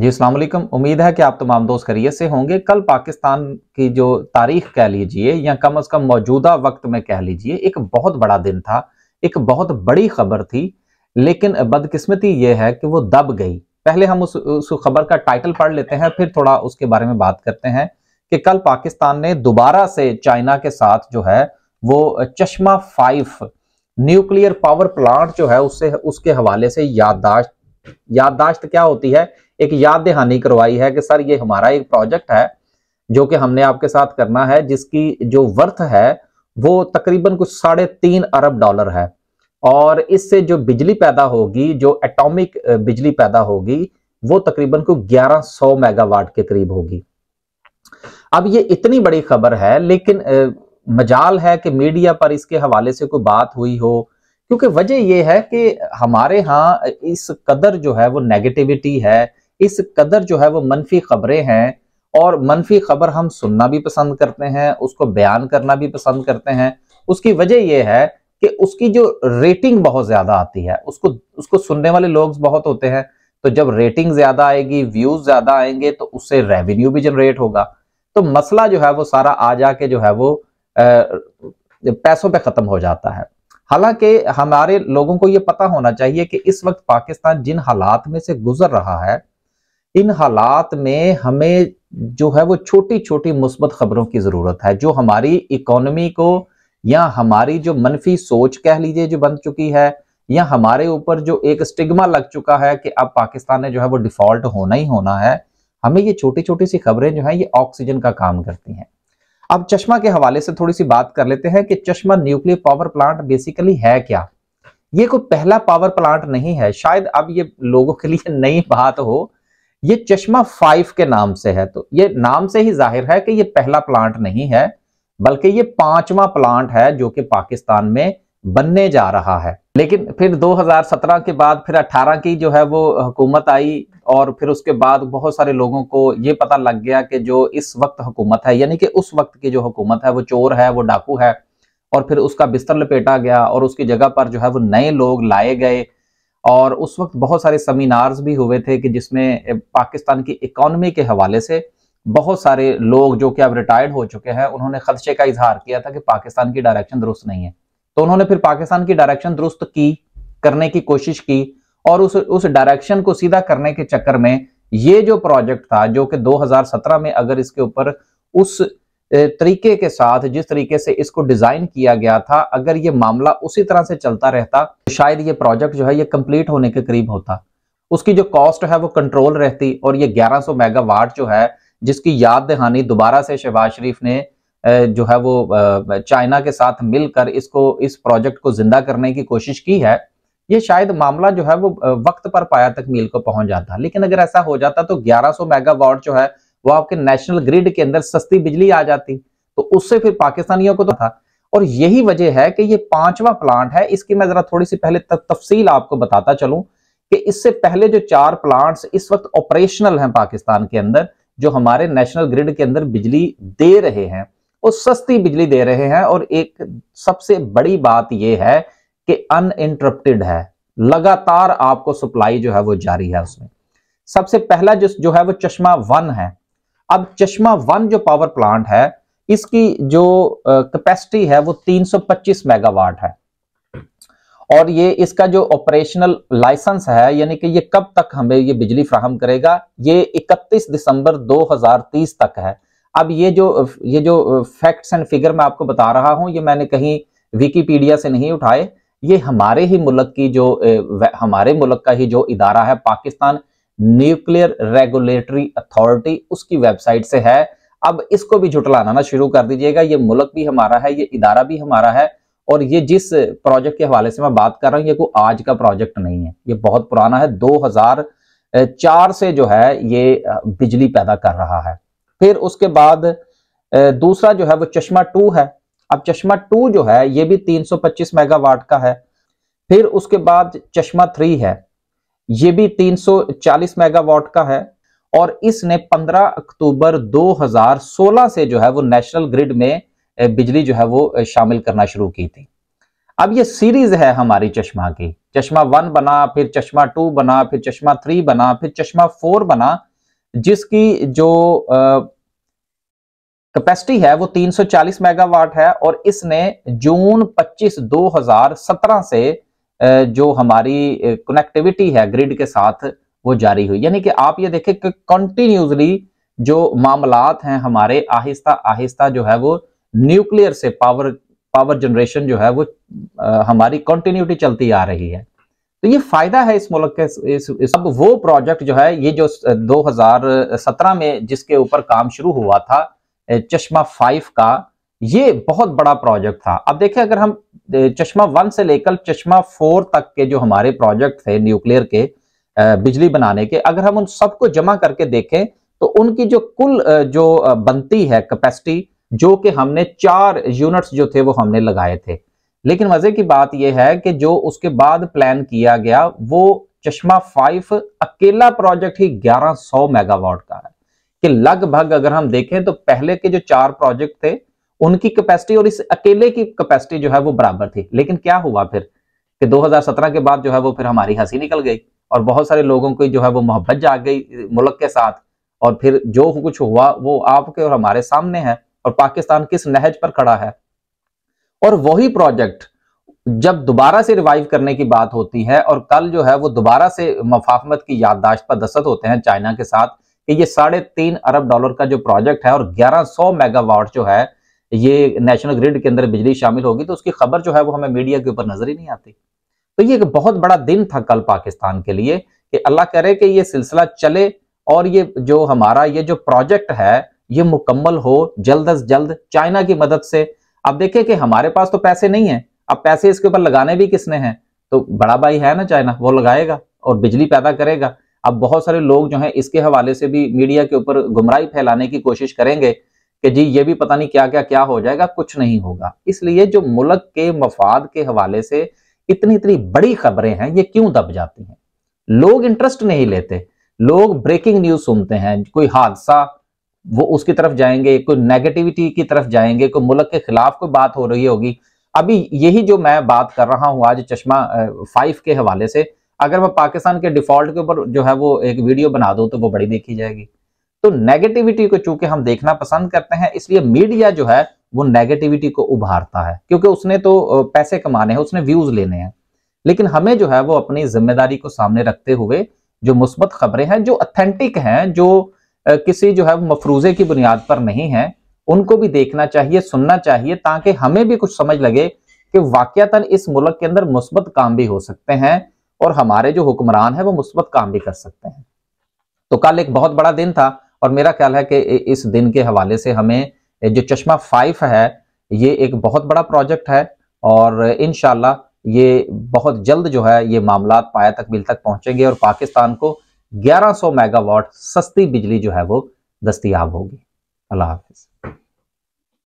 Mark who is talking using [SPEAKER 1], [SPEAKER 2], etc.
[SPEAKER 1] जी असलम उम्मीद है कि आप तमाम दोस्त खरीत से होंगे कल पाकिस्तान की जो तारीख कह लीजिए या कम अज़ कम मौजूदा वक्त में कह लीजिए एक बहुत बड़ा दिन था एक बहुत बड़ी खबर थी लेकिन बदकिस्मती ये है कि वो दब गई पहले हम उस उस खबर का टाइटल पढ़ लेते हैं फिर थोड़ा उसके बारे में बात करते हैं कि कल पाकिस्तान ने दोबारा से चाइना के साथ जो है वो चश्मा फाइव न्यूक्लियर पावर प्लांट जो है उससे उसके हवाले से याददाश्त याददाश्त क्या होती है एक याद दहानी करवाई है कि सर ये हमारा एक प्रोजेक्ट है जो कि हमने आपके साथ करना है जिसकी जो वर्थ है वो तकरीबन कुछ साढ़े तीन अरब डॉलर है और इससे जो बिजली पैदा होगी जो एटॉमिक बिजली पैदा होगी वो तकरीबन को 1100 मेगावाट के करीब होगी अब ये इतनी बड़ी खबर है लेकिन मजाल है कि मीडिया पर इसके हवाले से कोई बात हुई हो क्योंकि वजह यह है कि हमारे यहाँ इस कदर जो है वो नेगेटिविटी है इस कदर जो है वो मनफी खबरें हैं और मनफी खबर हम सुनना भी पसंद करते हैं उसको बयान करना भी पसंद करते हैं उसकी वजह यह है कि उसकी जो रेटिंग बहुत ज्यादा आती है उसको उसको सुनने वाले लोग बहुत होते हैं तो जब रेटिंग ज्यादा आएगी व्यूज ज्यादा आएंगे तो उससे रेवेन्यू भी जनरेट होगा तो मसला जो है वो सारा आ जाके जो है वो पैसों पे खत्म हो जाता है हालांकि हमारे लोगों को ये पता होना चाहिए कि इस वक्त पाकिस्तान जिन हालात में से गुजर रहा है इन हालात में हमें जो है वो छोटी छोटी मुस्बत खबरों की ज़रूरत है जो हमारी इकोनॉमी को या हमारी जो मनफी सोच कह लीजिए जो बन चुकी है या हमारे ऊपर जो एक स्टिग्मा लग चुका है कि अब पाकिस्तान ने जो है वो डिफॉल्ट होना ही होना है हमें ये छोटी छोटी सी खबरें जो है ये ऑक्सीजन का काम करती हैं अब चश्मा के हवाले से थोड़ी सी बात कर लेते हैं कि चश्मा न्यूक्लियर पावर प्लांट बेसिकली है क्या ये कोई पहला पावर प्लांट नहीं है शायद अब ये लोगों के लिए नई बात हो ये चश्मा फाइव के नाम से है तो ये नाम से ही जाहिर है कि ये पहला प्लांट नहीं है बल्कि ये पांचवा प्लांट है जो कि पाकिस्तान में बनने जा रहा है लेकिन फिर 2017 के बाद फिर 18 की जो है वो हुकूमत आई और फिर उसके बाद बहुत सारे लोगों को ये पता लग गया कि जो इस वक्त हुकूमत है यानी कि उस वक्त की जो हुकूमत है वो चोर है वो डाकू है और फिर उसका बिस्तर लपेटा गया और उसकी जगह पर जो है वो नए लोग लाए गए और उस वक्त बहुत सारे सेमिनार्स भी हुए थे कि जिसमें पाकिस्तान की इकोनमी के हवाले से बहुत सारे लोग जो कि अब रिटायर्ड हो चुके हैं उन्होंने खदशे का इजहार किया था कि पाकिस्तान की डायरेक्शन दुरुस्त नहीं है तो उन्होंने फिर पाकिस्तान की डायरेक्शन दुरुस्त की करने की कोशिश की और उस उस डायरेक्शन को सीधा करने के चक्कर में ये जो प्रोजेक्ट था जो कि 2017 में अगर इसके ऊपर उस तरीके के साथ जिस तरीके से इसको डिजाइन किया गया था अगर ये मामला उसी तरह से चलता रहता तो शायद ये प्रोजेक्ट जो है ये कंप्लीट होने के करीब होता उसकी जो कॉस्ट है वो कंट्रोल रहती और ये 1100 मेगावाट जो है जिसकी याद दहानी दोबारा से शहबाज शरीफ ने जो है वो चाइना के साथ मिलकर इसको इस प्रोजेक्ट को जिंदा करने की कोशिश की है ये शायद मामला जो है वो वक्त पर पाया तक मील को पहुंच जाता लेकिन अगर ऐसा हो जाता तो 1100 मेगावाट जो है वो आपके नेशनल ग्रिड के अंदर सस्ती बिजली आ जाती तो उससे फिर पाकिस्तानियों को तो था और यही वजह है कि ये पांचवा प्लांट है इसकी मैं जरा थोड़ी सी पहले तफसील आपको बताता चलूं कि इससे पहले जो चार प्लांट्स इस वक्त ऑपरेशनल हैं पाकिस्तान के अंदर जो हमारे नेशनल ग्रिड के अंदर बिजली दे रहे हैं वो सस्ती बिजली दे रहे हैं और एक सबसे बड़ी बात यह है कि अनइंटरप्टेड है लगातार आपको सप्लाई जो है वो जारी है उसमें सबसे पहला जो जो है वो चश्मा वन है अब चश्मा वन जो पावर प्लांट है इसकी जो कैपेसिटी है वो 325 मेगावाट है और ये इसका जो ऑपरेशनल लाइसेंस है यानी कि ये कब तक हमें ये बिजली फ्राहम करेगा ये 31 दिसंबर 2030 तक है अब ये जो ये जो फैक्ट्स एंड फिगर मैं आपको बता रहा हूं ये मैंने कहीं विकीपीडिया से नहीं उठाए ये हमारे ही मुल्क की जो हमारे मुल्क का ही जो इदारा है पाकिस्तान न्यूक्लियर रेगुलेटरी अथॉरिटी उसकी वेबसाइट से है अब इसको भी झुटलाना ना शुरू कर दीजिएगा ये मुल्क भी हमारा है ये इदारा भी हमारा है और ये जिस प्रोजेक्ट के हवाले से मैं बात कर रहा हूँ ये कोई आज का प्रोजेक्ट नहीं है ये बहुत पुराना है दो से जो है ये बिजली पैदा कर रहा है फिर उसके बाद दूसरा जो है वो चश्मा टू है अब चश्मा टू जो है ये भी 325 मेगावाट का है फिर उसके बाद चश्मा थ्री है ये भी 340 मेगावाट का है और इसने 15 अक्टूबर 2016 से जो है वो नेशनल ग्रिड में बिजली जो है वो शामिल करना शुरू की थी अब ये सीरीज है हमारी चश्मा की चश्मा वन बना फिर चश्मा टू बना फिर चश्मा थ्री बना फिर चश्मा फोर बना जिसकी जो कैपेसिटी है वो 340 मेगावाट है और इसने जून 25 2017 से जो हमारी कनेक्टिविटी है ग्रिड के साथ वो जारी हुई यानी कि आप ये देखें कि कंटिन्यूसली जो मामलात हैं हमारे आहिस्ता आहिस्ता जो है वो न्यूक्लियर से पावर पावर जनरेशन जो है वो आ, हमारी कंटिन्यूटी चलती आ रही है तो ये फायदा है इस मुल्क के इस, इस, अब वो प्रोजेक्ट जो है ये जो 2017 में जिसके ऊपर काम शुरू हुआ था चश्मा फाइव का ये बहुत बड़ा प्रोजेक्ट था अब देखिए अगर हम चश्मा वन से लेकर चश्मा फोर तक के जो हमारे प्रोजेक्ट थे न्यूक्लियर के बिजली बनाने के अगर हम उन सबको जमा करके देखें तो उनकी जो कुल जो बनती है कैपेसिटी जो कि हमने चार यूनिट्स जो थे वो हमने लगाए थे लेकिन मजे की बात यह है कि जो उसके बाद प्लान किया गया वो चश्मा फाइव अकेला प्रोजेक्ट ही 1100 मेगावाट का है कि लगभग अगर हम देखें तो पहले के जो चार प्रोजेक्ट थे उनकी कैपेसिटी और इस अकेले की कैपेसिटी जो है वो बराबर थी लेकिन क्या हुआ फिर कि 2017 के बाद जो है वो फिर हमारी हंसी निकल गई और बहुत सारे लोगों की जो है वो मोहब्बत जाग गई मुल्क के साथ और फिर जो कुछ हुआ वो आपके और हमारे सामने है और पाकिस्तान किस नहज पर खड़ा है और वही प्रोजेक्ट जब दोबारा से रिवाइव करने की बात होती है और कल जो है वो दोबारा से मफाहमत की याददाश्त पर दस्त होते हैं चाइना के साथ कि ये साढ़े तीन अरब डॉलर का जो प्रोजेक्ट है और 1100 मेगावाट जो है ये नेशनल ग्रिड के अंदर बिजली शामिल होगी तो उसकी खबर जो है वो हमें मीडिया के ऊपर नजर ही नहीं आती तो ये एक बहुत बड़ा दिन था कल पाकिस्तान के लिए कि अल्लाह करे कि ये सिलसिला चले और ये जो हमारा ये जो प्रोजेक्ट है ये मुकम्मल हो जल्द अज जल्द चाइना की मदद से अब देखिए कि हमारे पास तो पैसे नहीं है अब पैसे इसके ऊपर लगाने भी किसने हैं तो बड़ा भाई है ना चाइना वो लगाएगा और बिजली पैदा करेगा अब बहुत सारे लोग जो है इसके हवाले से भी मीडिया के ऊपर गुमराही फैलाने की कोशिश करेंगे कि जी ये भी पता नहीं क्या क्या क्या हो जाएगा कुछ नहीं होगा इसलिए जो मुल्क के मफाद के हवाले से इतनी इतनी बड़ी खबरें हैं ये क्यों दब जाती हैं लोग इंटरेस्ट नहीं लेते लोग ब्रेकिंग न्यूज सुनते हैं कोई हादसा वो उसकी तरफ जाएंगे कोई नेगेटिविटी की तरफ जाएंगे कोई मुल्क के खिलाफ कोई बात हो रही होगी अभी यही जो मैं बात कर रहा हूँ आज चश्मा फाइव के हवाले से अगर मैं पाकिस्तान के डिफॉल्ट के ऊपर जो है वो एक वीडियो बना दूं तो वो बड़ी देखी जाएगी तो नेगेटिविटी को चूंकि हम देखना पसंद करते हैं इसलिए मीडिया जो है वो नेगेटिविटी को उभारता है क्योंकि उसने तो पैसे कमाने हैं उसने व्यूज लेने हैं लेकिन हमें जो है वो अपनी जिम्मेदारी को सामने रखते हुए जो मुस्बत खबरें हैं जो अथेंटिक हैं जो किसी जो है मफरूजे की बुनियाद पर नहीं है उनको भी देखना चाहिए सुनना चाहिए ताकि हमें भी कुछ समझ लगे कि वाक़ता इस मुल्क के अंदर मुस्बत काम भी हो सकते हैं और हमारे जो हुक्मरान है वो मुस्बत काम भी कर सकते हैं तो कल एक बहुत बड़ा दिन था और मेरा ख्याल है कि इस दिन के हवाले से हमें जो चश्मा फाइफ है ये एक बहुत बड़ा प्रोजेक्ट है और इन ये बहुत जल्द जो है ये मामला पाया तकमील तक पहुंचेंगे और पाकिस्तान को 1100 मेगावाट सस्ती बिजली जो है वो दस्तियाब होगी अल्लाह हाफिज़